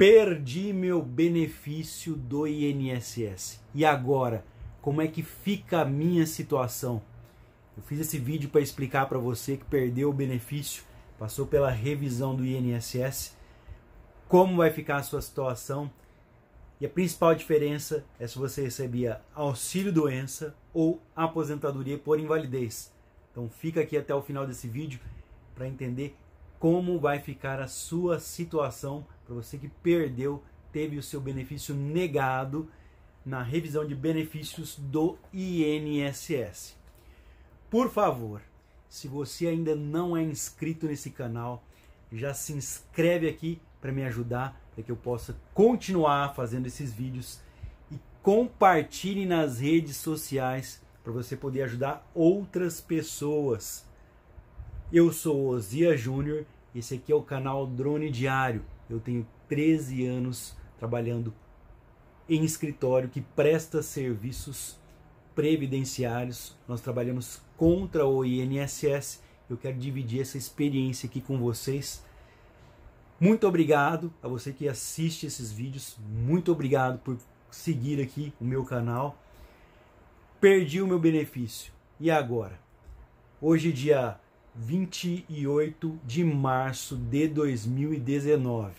perdi meu benefício do INSS. E agora, como é que fica a minha situação? Eu fiz esse vídeo para explicar para você que perdeu o benefício, passou pela revisão do INSS, como vai ficar a sua situação. E a principal diferença é se você recebia auxílio doença ou aposentadoria por invalidez. Então fica aqui até o final desse vídeo para entender como vai ficar a sua situação para você que perdeu, teve o seu benefício negado na revisão de benefícios do INSS. Por favor, se você ainda não é inscrito nesse canal, já se inscreve aqui para me ajudar, para que eu possa continuar fazendo esses vídeos e compartilhe nas redes sociais para você poder ajudar outras pessoas. Eu sou Ozia Júnior esse aqui é o canal Drone Diário. Eu tenho 13 anos trabalhando em escritório que presta serviços previdenciários. Nós trabalhamos contra o INSS. Eu quero dividir essa experiência aqui com vocês. Muito obrigado a você que assiste esses vídeos. Muito obrigado por seguir aqui o meu canal. Perdi o meu benefício. E agora? Hoje, dia 28 de março de 2019.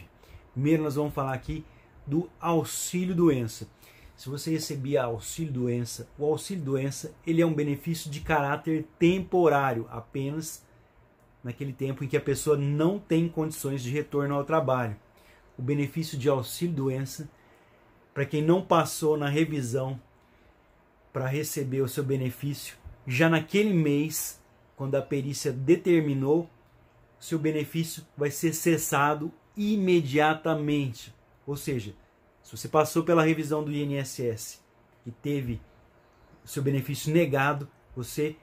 Primeiro nós vamos falar aqui do auxílio doença. Se você recebia auxílio doença, o auxílio doença, ele é um benefício de caráter temporário, apenas naquele tempo em que a pessoa não tem condições de retorno ao trabalho. O benefício de auxílio doença para quem não passou na revisão para receber o seu benefício já naquele mês quando a perícia determinou se o benefício vai ser cessado imediatamente. Ou seja, se você passou pela revisão do INSS e teve seu benefício negado, você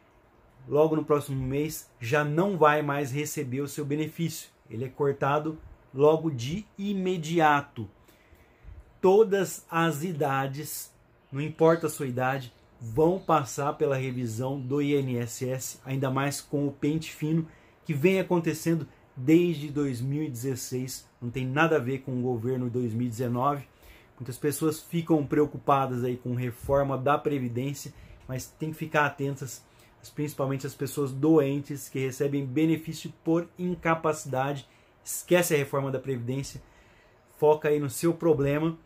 logo no próximo mês já não vai mais receber o seu benefício. Ele é cortado logo de imediato. Todas as idades, não importa a sua idade, vão passar pela revisão do INSS, ainda mais com o pente fino que vem acontecendo desde 2016, não tem nada a ver com o governo de 2019. Muitas pessoas ficam preocupadas aí com reforma da previdência, mas tem que ficar atentas, principalmente as pessoas doentes que recebem benefício por incapacidade. Esquece a reforma da previdência, foca aí no seu problema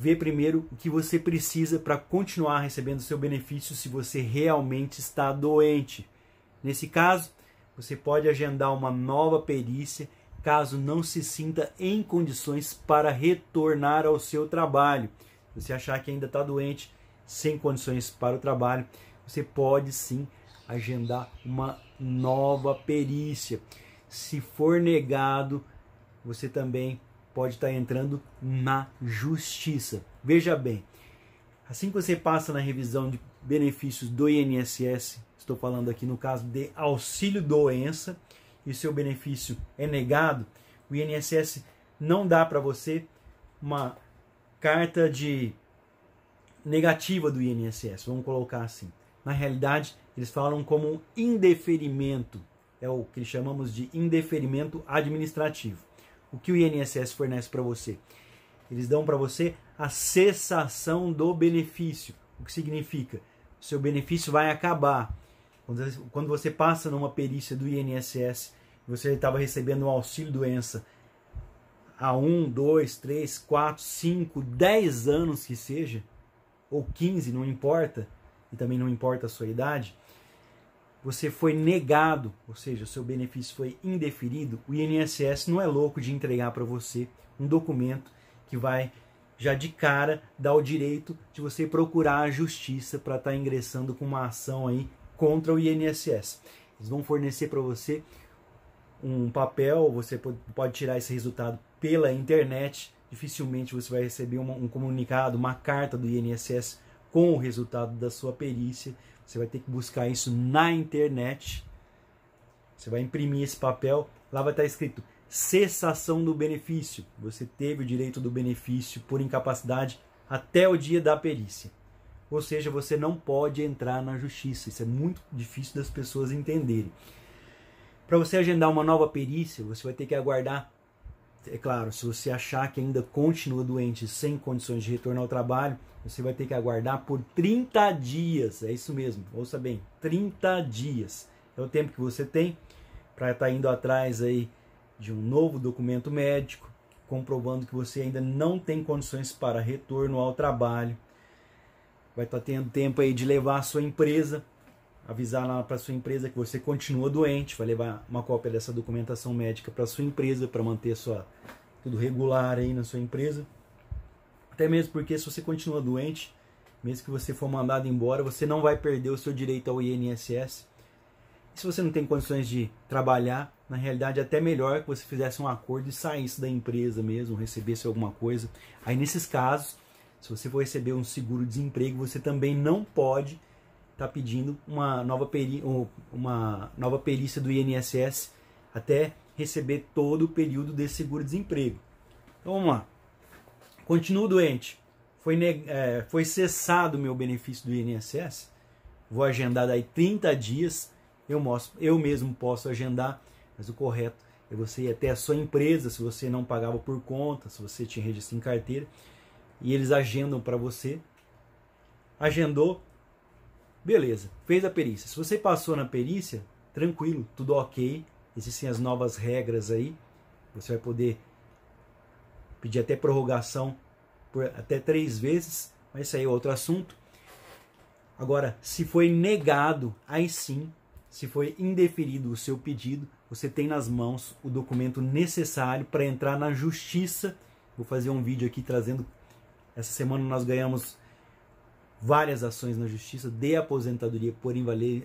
Vê primeiro o que você precisa para continuar recebendo seu benefício se você realmente está doente. Nesse caso, você pode agendar uma nova perícia caso não se sinta em condições para retornar ao seu trabalho. Se você achar que ainda está doente, sem condições para o trabalho, você pode sim agendar uma nova perícia. Se for negado, você também pode estar tá entrando na justiça. Veja bem, assim que você passa na revisão de benefícios do INSS, estou falando aqui no caso de auxílio doença, e seu benefício é negado, o INSS não dá para você uma carta de negativa do INSS, vamos colocar assim. Na realidade, eles falam como um indeferimento, é o que chamamos de indeferimento administrativo. O que o INSS fornece para você? Eles dão para você a cessação do benefício. O que significa? O seu benefício vai acabar. Quando você passa numa perícia do INSS, você estava recebendo um auxílio doença há 1, 2, 3, 4, 5, 10 anos que seja, ou 15, não importa, e também não importa a sua idade, você foi negado, ou seja, seu benefício foi indeferido, o INSS não é louco de entregar para você um documento que vai já de cara dar o direito de você procurar a justiça para estar tá ingressando com uma ação aí contra o INSS. Eles vão fornecer para você um papel, você pode tirar esse resultado pela internet, dificilmente você vai receber um comunicado, uma carta do INSS com o resultado da sua perícia você vai ter que buscar isso na internet. Você vai imprimir esse papel, lá vai estar escrito cessação do benefício. Você teve o direito do benefício por incapacidade até o dia da perícia. Ou seja, você não pode entrar na justiça. Isso é muito difícil das pessoas entenderem. Para você agendar uma nova perícia, você vai ter que aguardar é claro, se você achar que ainda continua doente sem condições de retorno ao trabalho, você vai ter que aguardar por 30 dias. É isso mesmo, ouça bem, 30 dias. É o tempo que você tem para estar tá indo atrás aí de um novo documento médico, comprovando que você ainda não tem condições para retorno ao trabalho. Vai estar tá tendo tempo aí de levar a sua empresa avisar lá para sua empresa que você continua doente, vai levar uma cópia dessa documentação médica para sua empresa para manter sua tudo regular aí na sua empresa. Até mesmo porque se você continua doente, mesmo que você for mandado embora, você não vai perder o seu direito ao INSS. E se você não tem condições de trabalhar, na realidade é até melhor que você fizesse um acordo e saísse da empresa mesmo, recebesse alguma coisa. Aí nesses casos, se você for receber um seguro-desemprego, você também não pode está pedindo uma nova, peri, uma nova perícia do INSS até receber todo o período desse seguro-desemprego. Então vamos lá. Continuo doente. Foi, é, foi cessado o meu benefício do INSS. Vou agendar daí 30 dias. Eu, mostro, eu mesmo posso agendar, mas o correto é você ir até a sua empresa, se você não pagava por conta, se você tinha registro em carteira, e eles agendam para você. Agendou, Beleza, fez a perícia. Se você passou na perícia, tranquilo, tudo ok. Existem as novas regras aí. Você vai poder pedir até prorrogação por até três vezes, mas isso aí é outro assunto. Agora, se foi negado, aí sim, se foi indeferido o seu pedido, você tem nas mãos o documento necessário para entrar na justiça. Vou fazer um vídeo aqui trazendo. Essa semana nós ganhamos várias ações na justiça de aposentadoria por, invalidez,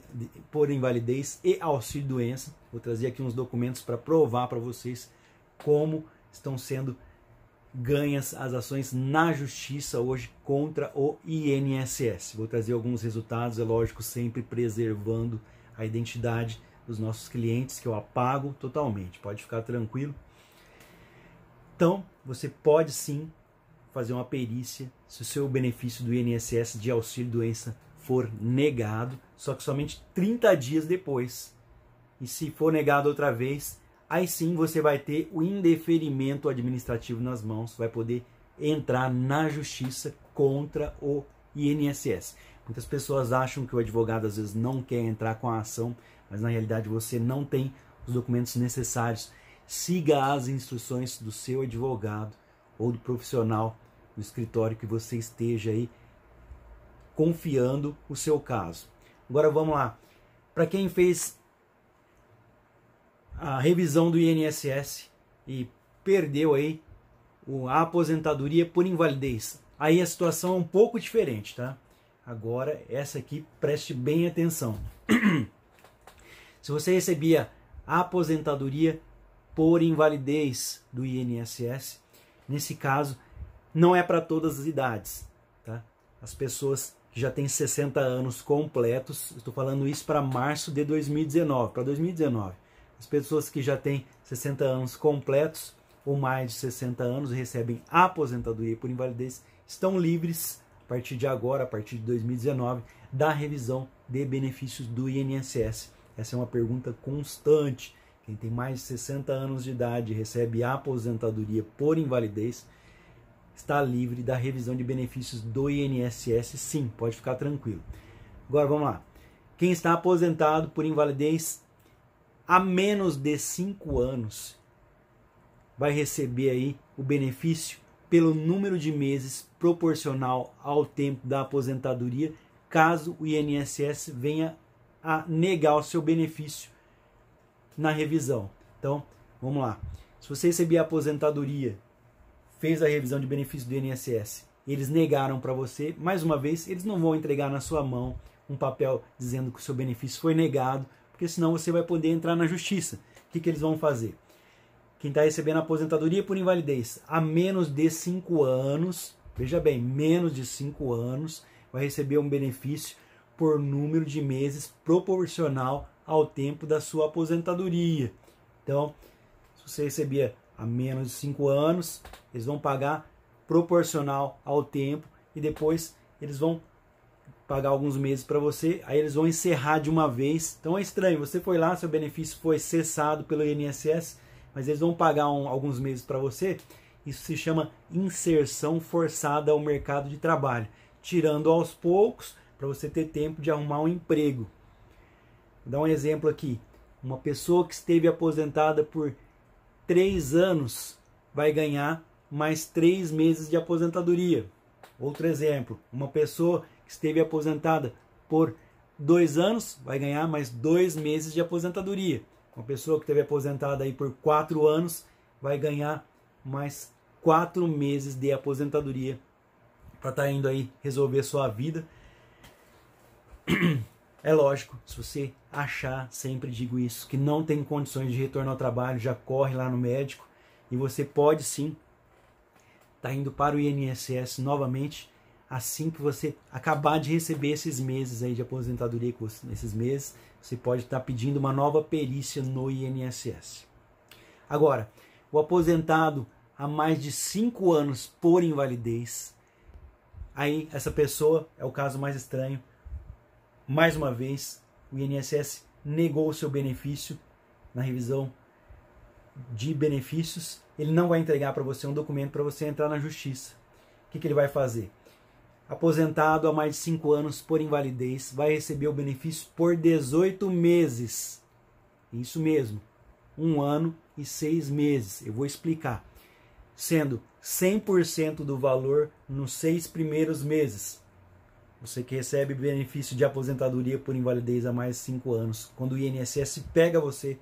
por invalidez e auxílio-doença. Vou trazer aqui uns documentos para provar para vocês como estão sendo ganhas as ações na justiça hoje contra o INSS. Vou trazer alguns resultados, é lógico, sempre preservando a identidade dos nossos clientes, que eu apago totalmente, pode ficar tranquilo. Então, você pode sim fazer uma perícia se o seu benefício do INSS de auxílio doença for negado, só que somente 30 dias depois. E se for negado outra vez, aí sim você vai ter o indeferimento administrativo nas mãos, vai poder entrar na justiça contra o INSS. Muitas pessoas acham que o advogado às vezes não quer entrar com a ação, mas na realidade você não tem os documentos necessários. Siga as instruções do seu advogado ou do profissional o escritório que você esteja aí confiando o seu caso. Agora vamos lá. Para quem fez a revisão do INSS e perdeu aí a aposentadoria por invalidez, aí a situação é um pouco diferente, tá? Agora essa aqui preste bem atenção. Se você recebia a aposentadoria por invalidez do INSS, nesse caso não é para todas as idades. Tá? As pessoas que já têm 60 anos completos, estou falando isso para março de 2019, para 2019. As pessoas que já têm 60 anos completos ou mais de 60 anos e recebem aposentadoria por invalidez estão livres a partir de agora, a partir de 2019, da revisão de benefícios do INSS. Essa é uma pergunta constante. Quem tem mais de 60 anos de idade e recebe aposentadoria por invalidez está livre da revisão de benefícios do INSS, sim, pode ficar tranquilo. Agora vamos lá. Quem está aposentado por invalidez há menos de 5 anos vai receber aí o benefício pelo número de meses proporcional ao tempo da aposentadoria, caso o INSS venha a negar o seu benefício na revisão. Então, vamos lá. Se você receber a aposentadoria fez a revisão de benefício do INSS. Eles negaram para você, mais uma vez, eles não vão entregar na sua mão um papel dizendo que o seu benefício foi negado, porque senão você vai poder entrar na justiça. O que, que eles vão fazer? Quem está recebendo aposentadoria por invalidez a menos de 5 anos, veja bem, menos de 5 anos, vai receber um benefício por número de meses proporcional ao tempo da sua aposentadoria. Então, se você recebia a menos de 5 anos, eles vão pagar proporcional ao tempo e depois eles vão pagar alguns meses para você, aí eles vão encerrar de uma vez. Então é estranho, você foi lá, seu benefício foi cessado pelo INSS, mas eles vão pagar um, alguns meses para você. Isso se chama inserção forçada ao mercado de trabalho, tirando aos poucos para você ter tempo de arrumar um emprego. Vou dar um exemplo aqui. Uma pessoa que esteve aposentada por três anos, vai ganhar mais três meses de aposentadoria. Outro exemplo, uma pessoa que esteve aposentada por dois anos vai ganhar mais dois meses de aposentadoria. Uma pessoa que esteve aposentada aí por quatro anos vai ganhar mais quatro meses de aposentadoria para estar tá indo aí resolver sua vida É lógico, se você achar, sempre digo isso, que não tem condições de retorno ao trabalho, já corre lá no médico e você pode sim estar tá indo para o INSS novamente assim que você acabar de receber esses meses aí de aposentadoria, nesses meses, você pode estar tá pedindo uma nova perícia no INSS. Agora, o aposentado há mais de cinco anos por invalidez, aí essa pessoa, é o caso mais estranho, mais uma vez, o INSS negou o seu benefício na revisão de benefícios. Ele não vai entregar para você um documento para você entrar na justiça. O que, que ele vai fazer? Aposentado há mais de 5 anos por invalidez, vai receber o benefício por 18 meses. Isso mesmo, um ano e seis meses. Eu vou explicar. Sendo 100% do valor nos seis primeiros meses você que recebe benefício de aposentadoria por invalidez há mais de 5 anos. Quando o INSS pega você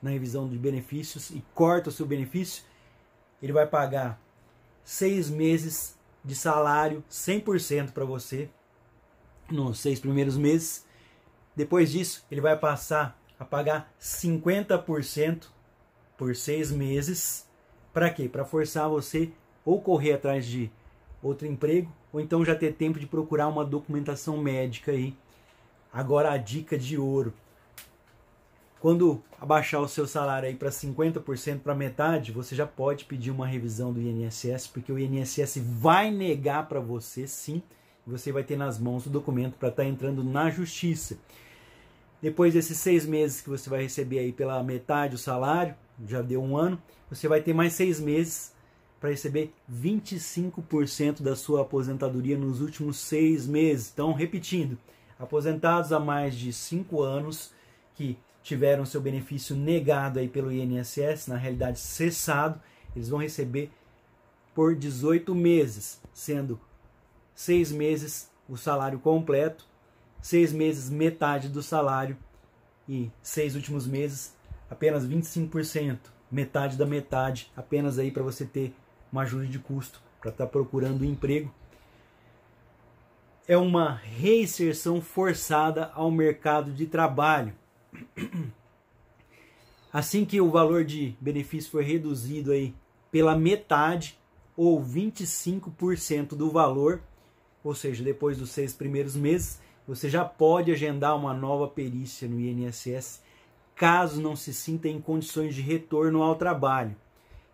na revisão de benefícios e corta o seu benefício, ele vai pagar 6 meses de salário 100% para você nos seis primeiros meses. Depois disso, ele vai passar a pagar 50% por seis meses. Para quê? Para forçar você ou correr atrás de outro emprego, ou então já ter tempo de procurar uma documentação médica aí. Agora a dica de ouro. Quando abaixar o seu salário aí para 50%, para metade, você já pode pedir uma revisão do INSS, porque o INSS vai negar para você, sim, você vai ter nas mãos o documento para estar tá entrando na justiça. Depois desses seis meses que você vai receber aí pela metade o salário, já deu um ano, você vai ter mais seis meses para receber 25% da sua aposentadoria nos últimos seis meses. Então, repetindo, aposentados há mais de cinco anos que tiveram seu benefício negado aí pelo INSS, na realidade cessado, eles vão receber por 18 meses, sendo seis meses o salário completo, seis meses metade do salário e seis últimos meses apenas 25%, metade da metade, apenas aí para você ter uma ajuda de custo para estar tá procurando emprego. É uma reinserção forçada ao mercado de trabalho. Assim que o valor de benefício for reduzido aí pela metade ou 25% do valor, ou seja, depois dos seis primeiros meses, você já pode agendar uma nova perícia no INSS caso não se sinta em condições de retorno ao trabalho.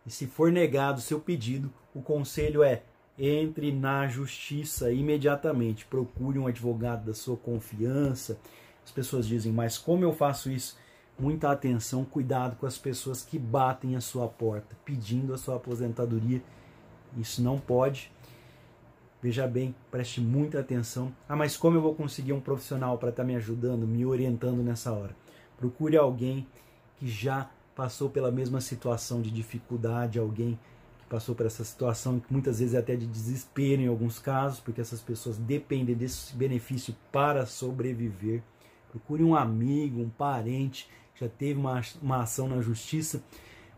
E se for negado seu pedido, o conselho é: entre na justiça imediatamente, procure um advogado da sua confiança. As pessoas dizem, mas como eu faço isso? Muita atenção, cuidado com as pessoas que batem a sua porta pedindo a sua aposentadoria. Isso não pode. Veja bem, preste muita atenção. Ah, mas como eu vou conseguir um profissional para estar tá me ajudando, me orientando nessa hora? Procure alguém que já passou pela mesma situação de dificuldade, alguém que passou por essa situação, que muitas vezes é até de desespero em alguns casos, porque essas pessoas dependem desse benefício para sobreviver. Procure um amigo, um parente já teve uma, uma ação na justiça.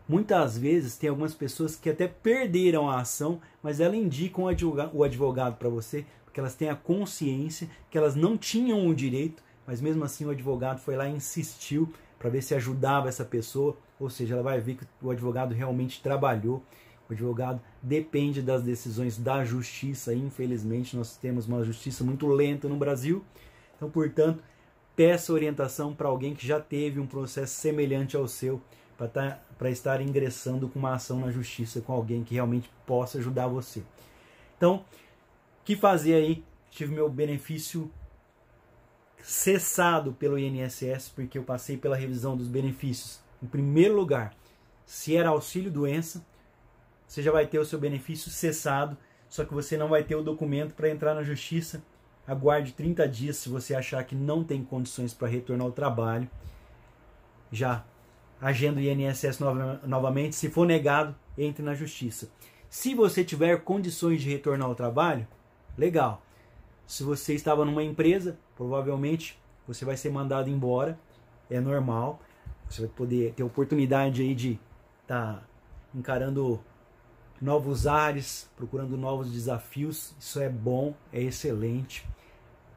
Muitas vezes tem algumas pessoas que até perderam a ação, mas ela indica um advogado, o advogado para você, porque elas têm a consciência que elas não tinham o direito, mas mesmo assim o advogado foi lá e insistiu para ver se ajudava essa pessoa, ou seja, ela vai ver que o advogado realmente trabalhou. O advogado depende das decisões da justiça, infelizmente nós temos uma justiça muito lenta no Brasil. Então, portanto, peça orientação para alguém que já teve um processo semelhante ao seu para tá, estar ingressando com uma ação na justiça com alguém que realmente possa ajudar você. Então, que fazer aí? Tive meu benefício cessado pelo INSS porque eu passei pela revisão dos benefícios. Em primeiro lugar, se era auxílio doença, você já vai ter o seu benefício cessado, só que você não vai ter o documento para entrar na justiça. Aguarde 30 dias se você achar que não tem condições para retornar ao trabalho. Já agenda o INSS novamente, se for negado, entre na justiça. Se você tiver condições de retornar ao trabalho, legal. Se você estava numa empresa, provavelmente você vai ser mandado embora, é normal. Você vai poder ter oportunidade aí de estar tá encarando novos ares, procurando novos desafios. Isso é bom, é excelente.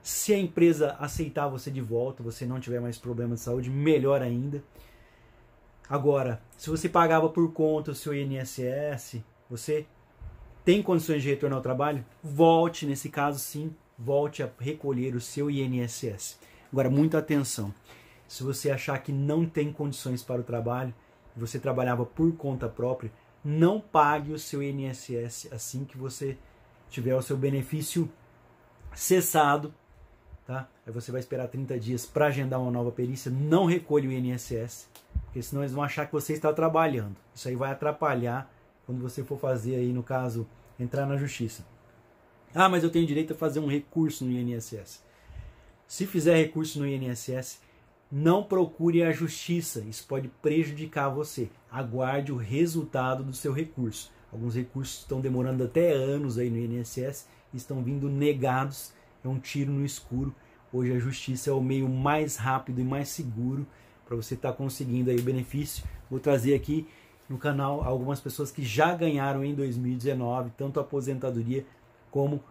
Se a empresa aceitar você de volta, você não tiver mais problema de saúde, melhor ainda. Agora, se você pagava por conta o seu INSS, você tem condições de retornar ao trabalho? Volte nesse caso sim, volte a recolher o seu INSS. Agora, muita atenção. Se você achar que não tem condições para o trabalho, você trabalhava por conta própria, não pague o seu INSS assim que você tiver o seu benefício cessado, tá? Aí você vai esperar 30 dias para agendar uma nova perícia, não recolha o INSS, porque senão eles vão achar que você está trabalhando. Isso aí vai atrapalhar quando você for fazer aí, no caso, entrar na justiça. Ah, mas eu tenho direito a fazer um recurso no INSS. Se fizer recurso no INSS, não procure a justiça, isso pode prejudicar você. Aguarde o resultado do seu recurso. Alguns recursos estão demorando até anos aí no INSS, estão vindo negados, é um tiro no escuro. Hoje a justiça é o meio mais rápido e mais seguro para você estar tá conseguindo aí o benefício. Vou trazer aqui no canal algumas pessoas que já ganharam em 2019 tanto a aposentadoria como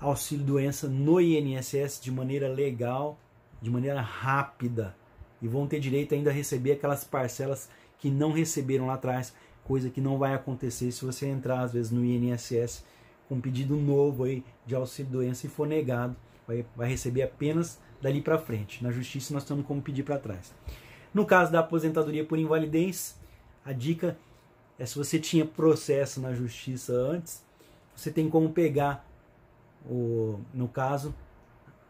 auxílio doença no INSS de maneira legal, de maneira rápida e vão ter direito ainda a receber aquelas parcelas que não receberam lá atrás, coisa que não vai acontecer se você entrar às vezes no INSS com um pedido novo aí de auxílio doença e for negado, vai, vai receber apenas dali para frente. Na justiça nós temos como pedir para trás. No caso da aposentadoria por invalidez, a dica é se você tinha processo na justiça antes, você tem como pegar o, no caso,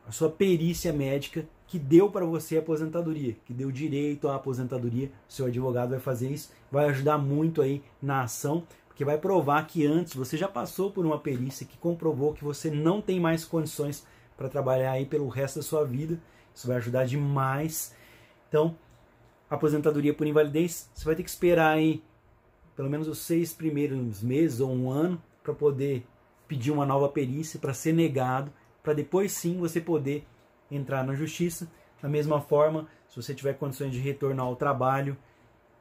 a sua perícia médica que deu para você a aposentadoria, que deu direito à aposentadoria. Seu advogado vai fazer isso, vai ajudar muito aí na ação, porque vai provar que antes você já passou por uma perícia que comprovou que você não tem mais condições para trabalhar aí pelo resto da sua vida. Isso vai ajudar demais. Então, aposentadoria por invalidez, você vai ter que esperar aí pelo menos os seis primeiros meses ou um ano para poder pedir uma nova perícia para ser negado, para depois sim você poder entrar na justiça. Da mesma forma, se você tiver condições de retornar ao trabalho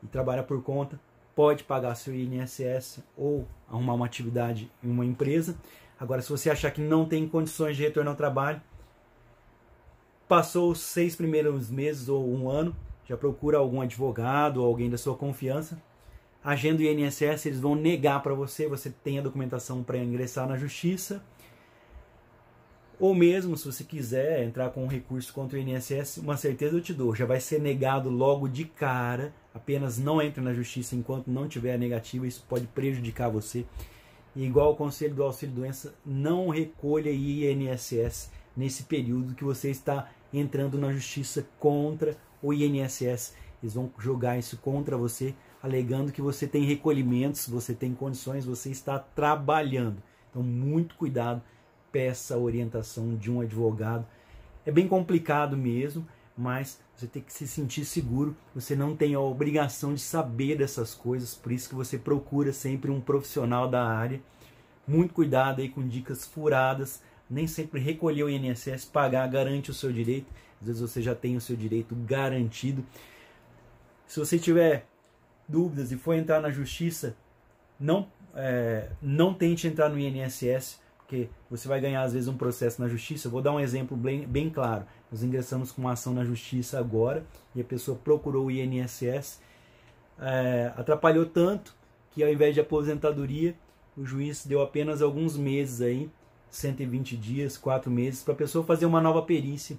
e trabalha por conta, pode pagar seu INSS ou arrumar uma atividade em uma empresa. Agora, se você achar que não tem condições de retornar ao trabalho, passou os seis primeiros meses ou um ano, já procura algum advogado ou alguém da sua confiança agenda do INSS, eles vão negar para você, você tem a documentação para ingressar na justiça. Ou mesmo, se você quiser entrar com um recurso contra o INSS, uma certeza eu te dou, já vai ser negado logo de cara. Apenas não entre na justiça enquanto não tiver a negativa, isso pode prejudicar você. E igual o Conselho do Auxílio Doença, não recolha INSS nesse período que você está entrando na justiça contra o INSS eles vão jogar isso contra você, alegando que você tem recolhimentos, você tem condições, você está trabalhando. Então, muito cuidado, peça a orientação de um advogado. É bem complicado mesmo, mas você tem que se sentir seguro, você não tem a obrigação de saber dessas coisas, por isso que você procura sempre um profissional da área. Muito cuidado aí com dicas furadas, nem sempre recolher o INSS, pagar garante o seu direito. Às vezes você já tem o seu direito garantido. Se você tiver dúvidas e for entrar na justiça, não, é, não tente entrar no INSS, porque você vai ganhar às vezes um processo na justiça. Eu vou dar um exemplo bem, bem claro. Nós ingressamos com uma ação na justiça agora e a pessoa procurou o INSS, é, atrapalhou tanto que ao invés de aposentadoria, o juiz deu apenas alguns meses aí, 120 dias, 4 meses, para a pessoa fazer uma nova perícia.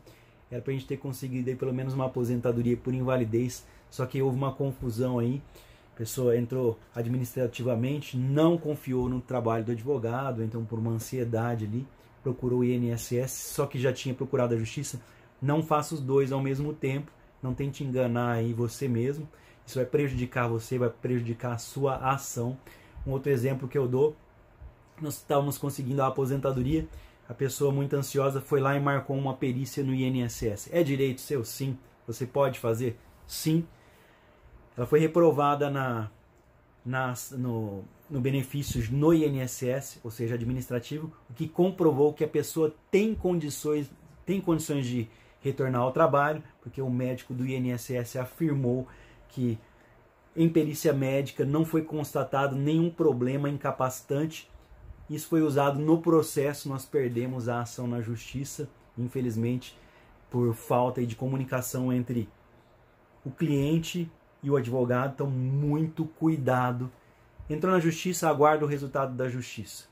Era para a gente ter conseguido aí pelo menos uma aposentadoria por invalidez só que houve uma confusão aí. A pessoa entrou administrativamente, não confiou no trabalho do advogado, então por uma ansiedade ali, procurou o INSS, só que já tinha procurado a justiça. Não faça os dois ao mesmo tempo, não tente enganar aí você mesmo. Isso vai prejudicar você, vai prejudicar a sua ação. Um outro exemplo que eu dou, nós estávamos conseguindo a aposentadoria, a pessoa muito ansiosa foi lá e marcou uma perícia no INSS. É direito seu? Sim. Você pode fazer? Sim. Ela foi reprovada na, na, no, no benefícios no INSS, ou seja, administrativo, o que comprovou que a pessoa tem condições, tem condições de retornar ao trabalho, porque o médico do INSS afirmou que em perícia médica não foi constatado nenhum problema incapacitante. Isso foi usado no processo, nós perdemos a ação na justiça, infelizmente, por falta de comunicação entre o cliente e o advogado. Então, muito cuidado. Entrou na justiça, aguarda o resultado da justiça.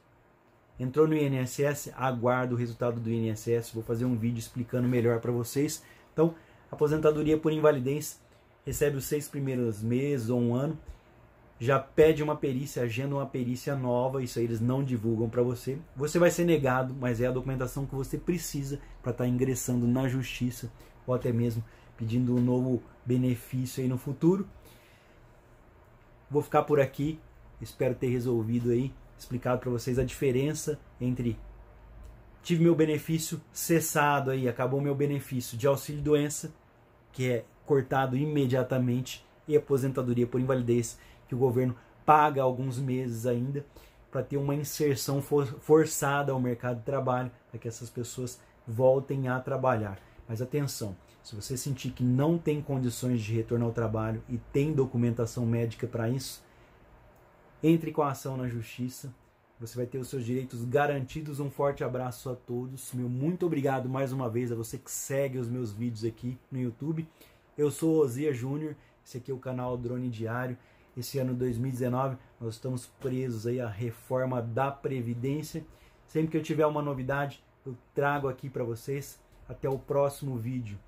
Entrou no INSS, aguarda o resultado do INSS. Vou fazer um vídeo explicando melhor para vocês. Então, aposentadoria por invalidez recebe os seis primeiros meses ou um ano, já pede uma perícia, agenda uma perícia nova, isso aí eles não divulgam para você. Você vai ser negado, mas é a documentação que você precisa para estar tá ingressando na justiça ou até mesmo pedindo um novo benefício aí no futuro. Vou ficar por aqui. Espero ter resolvido aí, explicado para vocês a diferença entre tive meu benefício cessado aí, acabou meu benefício de auxílio doença, que é cortado imediatamente, e aposentadoria por invalidez, que o governo paga alguns meses ainda para ter uma inserção for forçada ao mercado de trabalho, para que essas pessoas voltem a trabalhar. Mas atenção, se você sentir que não tem condições de retorno ao trabalho e tem documentação médica para isso, entre com a ação na justiça. Você vai ter os seus direitos garantidos. Um forte abraço a todos. Meu muito obrigado mais uma vez a você que segue os meus vídeos aqui no YouTube. Eu sou Osia Júnior. Esse aqui é o canal Drone Diário. Esse ano 2019 nós estamos presos aí à reforma da previdência. Sempre que eu tiver uma novidade, eu trago aqui para vocês. Até o próximo vídeo.